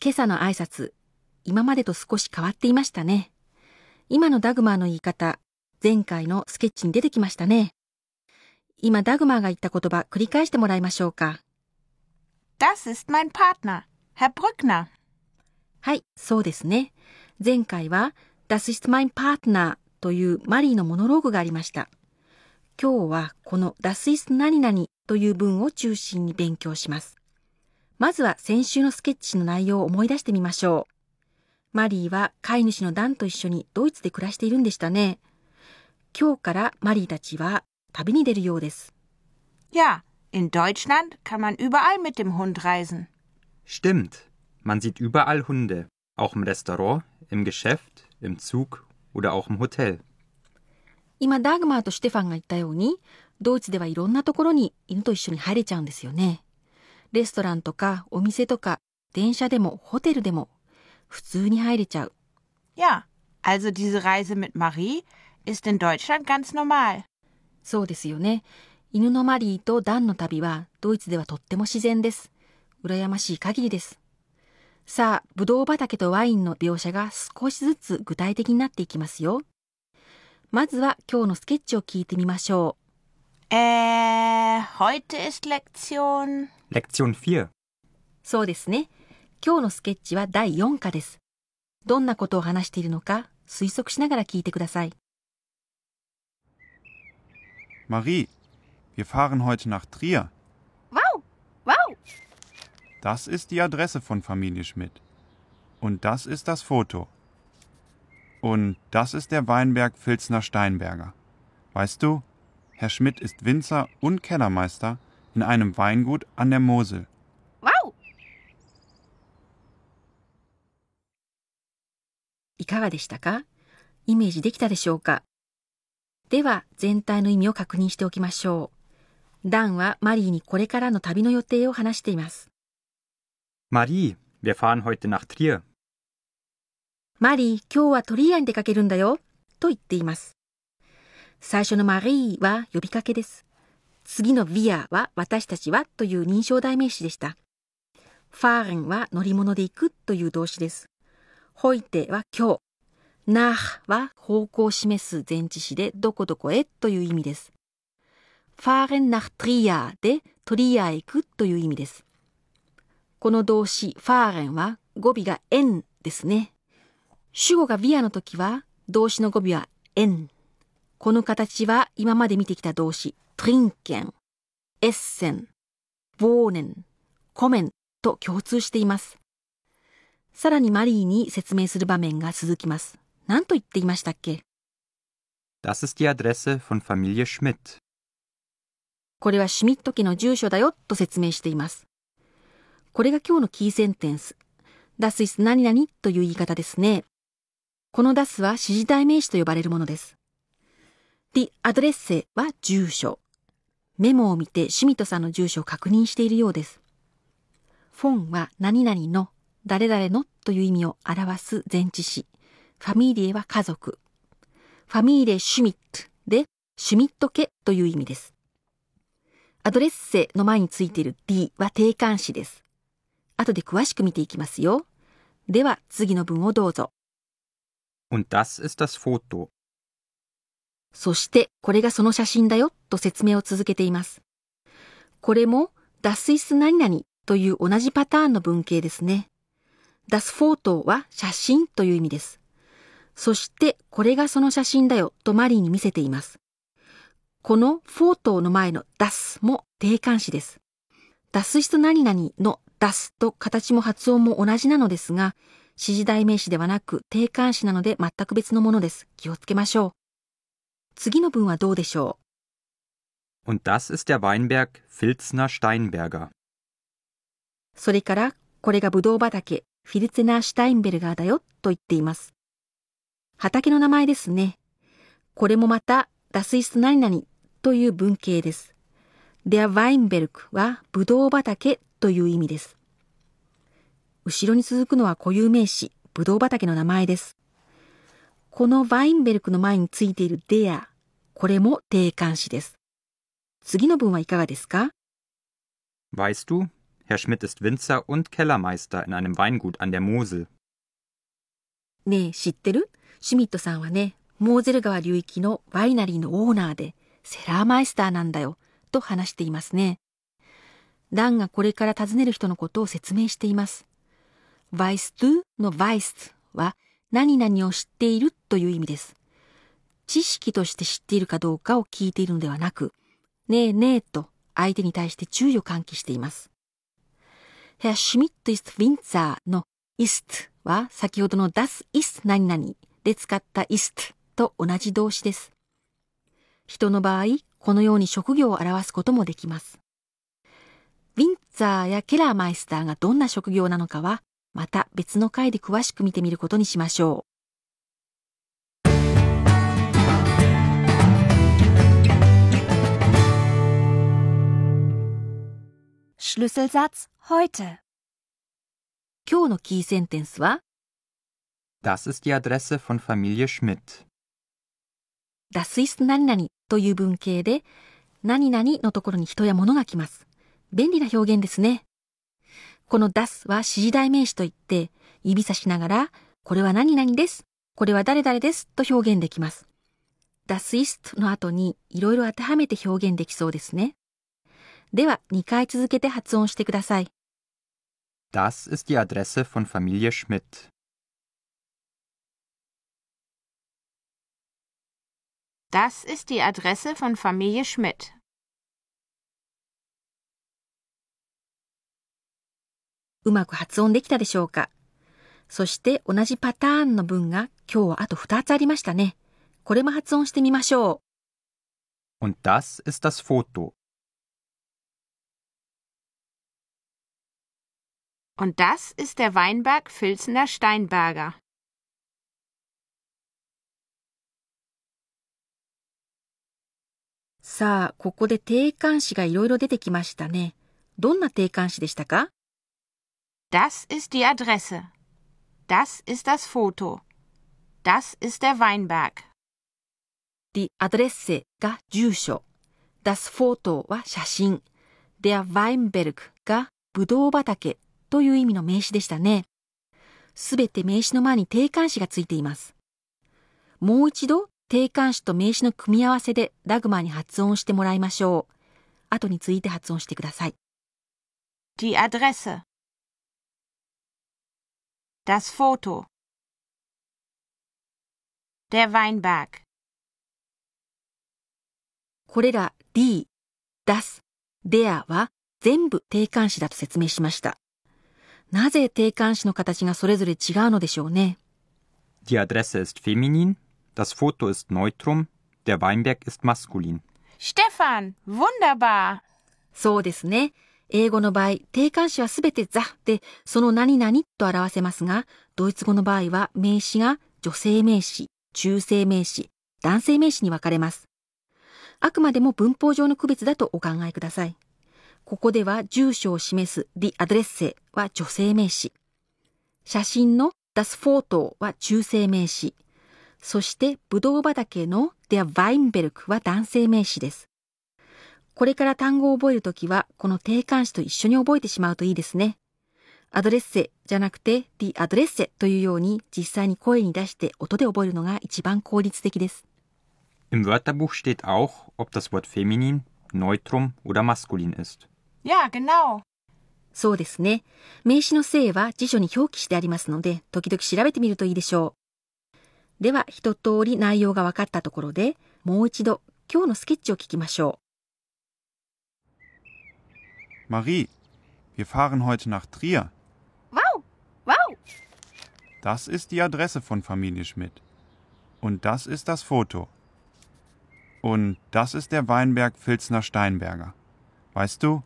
今朝の挨拶、今までと少し変わっていましたね。今のダグマーの言い方、前回のスケッチに出てきましたね。今ダグマーが言った言葉、繰り返してもらいましょうか。Das ist mein Partner, Herr Brückner. はい、そうですね。前回は、Das ist mein Partner というマリーのモノローグがありました。今日はこの Das ist 何々という文を中心に勉強します。まずは先週のスケッチの内容を思い出してみましょう。マリーは飼い主のダンと一緒にドイツで暮らしているんでしたね。今日からマリーたちは旅に出るようです。in Deutschland kann man überall mit dem Hund reisen. Stimmt. Man sieht überall Hunde. Auch im Restaurant, im Geschäft, im Zug oder auch im Hotel. 今ダーグマーとステファンが言ったようにドイツではいろんなところに犬と一緒に入れちゃうんですよね。レストランとかお店とか電車でもホテルでも普通に入れちゃう。a l s o diese Reise mit Marie ist in Deutschland ganz normal. そうですよね。犬のマリーとダンの旅はドイツではとっても自然です。羨ましい限りです。さあ、ぶどう畑とワインの描写が少しずつ具体的になっていきますよ。まずは今日のスケッチを聞いてみましょう。えー、heute ist Lektion Lektion 4そうですね。今日のスケッチは第4課です。どんなことを話しているのか推測しながら聞いてください。Marie, wir fahren heute nach Trier. Wow, wow. Das ist die Adresse von Familie Schmidt. Und das ist das Foto. Und das ist der Weinberg Filzner Steinberger. Weißt du, Herr Schmidt ist Winzer und Kellermeister in einem Weingut an der Mosel. Wow! いかがでしたかイメージできたでしょうかでは全体の意味を確認しておきましょう。ダンはマリーにこれからの旅の予定を話しています。マリー、wir fahren heute nach Trier。マリー、今日はトリアに出かけるんだよ。と言っています。最初のマリーは呼びかけです。次のビアは私たちはという認証代名詞でした。ファーレンは乗り物で行くという動詞です。ホイテは今日。ナーは方向を示す前置詞でどこどこへという意味です。ファーレンナフトリアーでトリアへ行くという意味です。この動詞ファーレンは語尾が円ですね。主語がビアの時は動詞の語尾は円。この形は今まで見てきた動詞、trinken、essen、wohnen、kommen と共通しています。さらにマリーに説明する場面が続きます。何と言っていましたっけ Das ist die Adresse von Familie Schmidt. これはシュミット家の住所だよと説明しています。これが今日のキーセンテンス。Das ist 何々という言い方ですね。この das は指示代名詞と呼ばれるものです。ディ・アドレッセは住所。メモを見てシミトさんの住所を確認しているようです。フォンは何々の、誰々のという意味を表す前置詞。ファミリエは家族。ファミーレ・シュミットで、シュミット家という意味です。アドレッセの前についている D は定冠詞です。後で詳しく見ていきますよ。では次の文をどうぞ。Und das ist das Foto. そしてこれがその写真だよと説明を続けています。これも脱水す何々という同じパターンの文型ですね。ダスフォートは写真という意味です。そしてこれがその写真だよとマリーに見せています。このフォートの前のダスも定冠詞です。ダス室何々のダスと形も発音も同じなのですが、指示代名詞ではなく定冠詞なので全く別のものです。気をつけましょう。次の文はどうでしょう Und das ist der Weinberg Filzner Steinberger. それから、これがブドウ畑、フィルツェナー・シュタインベルガーだよと言っています。畑の名前ですね。これもまた、ダスイス何々という文型です。で e ワインベルク」はブドウ畑という意味です。後ろに続くのは固有名詞、ブドウ畑の名前です。このワインベルクの前についているデア、これも定冠詞です。次の文はいかがですか Weißt du, Herr Schmidt ist Winzer und Kellermeister in einem Weingut an der Mosel. ねえ、知ってるシュミットさんはね、モーゼル川流域のワイナリーのオーナーで、セラーマイスターなんだよ、と話していますね。ダンがこれから訪ねる人のことを説明しています。ヴイストゥのヴイスは何々を知っているという意味です。知識として知っているかどうかを聞いているのではなく、ねえねえと相手に対して注意を喚起しています。Herr Schmidt ist Winzer の ist は先ほどの das ist 何々で使った ist と同じ動詞です。人の場合、このように職業を表すこともできます。ウィンツァーやケラーマイスターがどんな職業なのかはまた別の回で詳しく見てみることにしましょう。heute. 今日のキーセンテンスは Das ist die Adresse von Familie Schmidt. Das ist 何々という文型で何々のところに人や物が来ます。便利な表現ですね。この出すは指示代名詞といって、指さしながら、これは何々です。これは誰々です。と表現できます。das ist の後にいろいろ当てはめて表現できそうですね。では、2回続けて発音してください。Das ist die Adresse von Familie Schmidt. Das ist die Adresse von Familie Schmidt. うまく発音できたでしょうかそして同じパターンの文が今日はあと2つありましたね。これも発音してみましょう。Und das ist das Foto. Und das ist der Weinberg Filzener Steinberger. ここで定冠詞がいろいろ出てきましたね。どんな定冠詞でしたか Das ist die Adresse. Das ist das Foto. Das ist der Weinberg. Die Adresse が住所。Das Foto は写真。Der Weinberg がぶどう畑という意味の名詞でしたね。すべて名詞の前に定冠詞がついています。もう一度定冠詞と名詞の組み合わせでダグマに発音してもらいましょう。後について発音してください。Die Adresse Das Foto. Der Weinberg. これら D、das、der は全部定冠詞だと説明しました。なぜ定冠詞の形がそれぞれ違うのでしょうね。Die Adresse ist feminin, das Foto ist neutrum, der Weinberg ist maskulin. Stefan, wunderbar! そうですね。英語の場合、定冠詞はすべてザで、その何々と表せますが、ドイツ語の場合は名詞が女性名詞、中性名詞、男性名詞に分かれます。あくまでも文法上の区別だとお考えください。ここでは住所を示す the address は女性名詞。写真の das ォ o t o は中性名詞。そして、ぶどう畑の der Weinberg は男性名詞です。これから単語を覚えるときは、この定冠詞と一緒に覚えてしまうといいですね。アドレッセじゃなくて、ディアドレッセというように実際に声に出して音で覚えるのが一番効率的です。Im Wörterbuch steht auch, ob das Wort feminin, neutrum oder maskulin ist. Ja, genau. そうですね。名詞の性は辞書に表記してありますので、時々調べてみるといいでしょう。では、一通り内容が分かったところで、もう一度今日のスケッチを聞きましょう。Marie, wir fahren heute nach Trier. Wow, wow. Das ist die Adresse von Familie Schmidt. Und das ist das Foto. Und das ist der Weinberg Filzner Steinberger. Weißt du,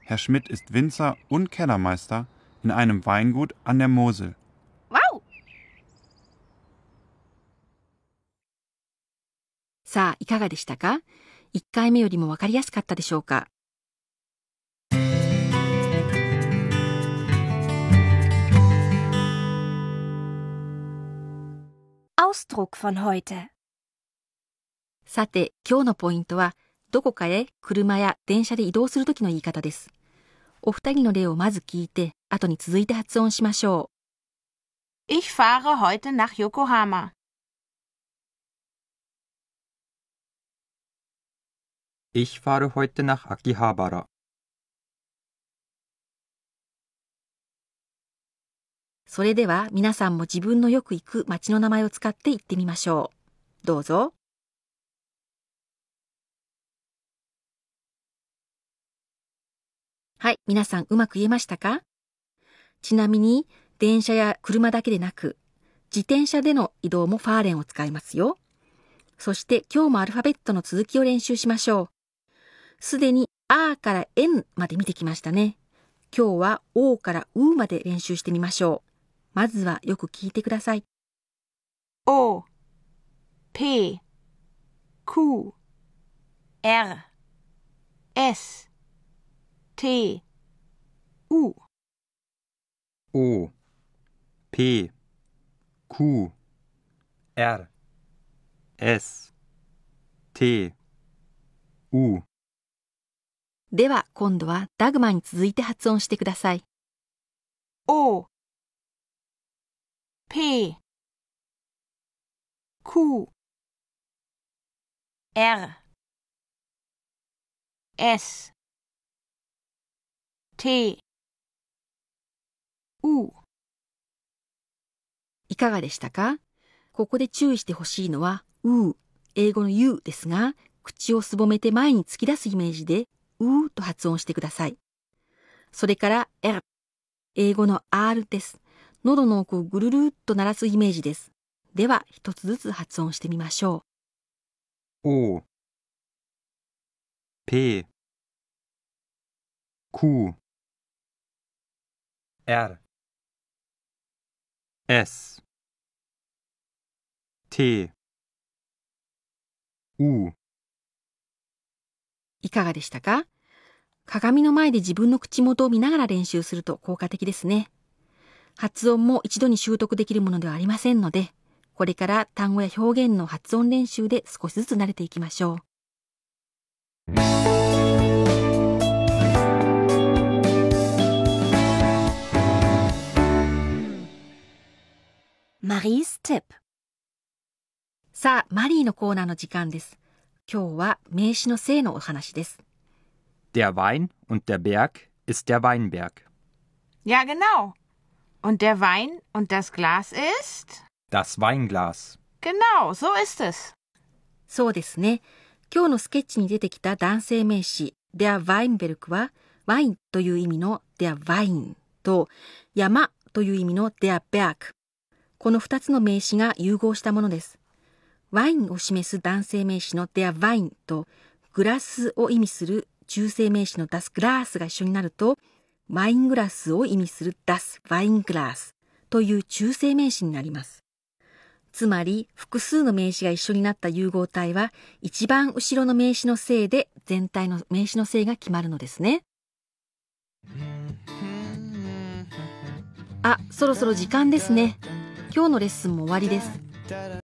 Herr Schmidt ist Winzer und Kellermeister in einem Weingut an der Mosel. Wow! さあ、いかがでしたか ?1 回目よりもわかりやすかったでしょうか Ausdruck von heute. さて、今日のポイントは、どこかへ車や電車で移動するときの言い方です。お二人の例をまず聞いて、後に続いて発音しましょう。Ich fahre heute nach Yokohama. Ich fahre heute nach Akihabara. それでは皆さんも自分のよく行く町の名前を使って行ってみましょう。どうぞ。はい、皆さんうまく言えましたかちなみに、電車や車だけでなく、自転車での移動もファーレンを使いますよ。そして今日もアルファベットの続きを練習しましょう。すでに R から N まで見てきましたね。今日は O から U まで練習してみましょう。まずはよく聞いてください。O P Q R S T U O P Q R S T U では今度はダグマに続いて発音してください。O P Q R S T U いかがでしたかここで注意してほしいのは、う英語の u ですが、口をすぼめて前に突き出すイメージで、うと発音してください。それから、r、英語の r です。喉の奥をぐるるっと鳴らすイメージです。では、一つずつ発音してみましょう。お、p、q、r、s、t、u。いかがでしたか鏡の前で自分の口元を見ながら練習すると効果的ですね。発音も一度に習得できるものではありませんので、これから単語や表現の発音練習で少しずつ慣れていきましょう。マリーステップさあ、マリーのコーナーの時間です。今日は名詞の性のお話です。Der Wein und der Berg ist der Weinberg. Ja, genau. Und der Wein und das Glas ist? Das Weinglas. Genau, so ist es. そうですね。今日のスケッチに出てきた男性名詞 Der Weinberg はワインという意味の Der Wein と山という意味の Der Berg この2つの名詞が融合したものです。ワインを示す男性名詞の Der Wein とグラスを意味する中性名詞の Das Glas が一緒になるとワイングラスを意味する das Weinglas という中性名詞になります。つまり複数の名詞が一緒になった融合体は一番後ろの名詞のせいで全体の名詞のせいが決まるのですね。あ、そろそろ時間ですね。今日のレッスンも終わりです。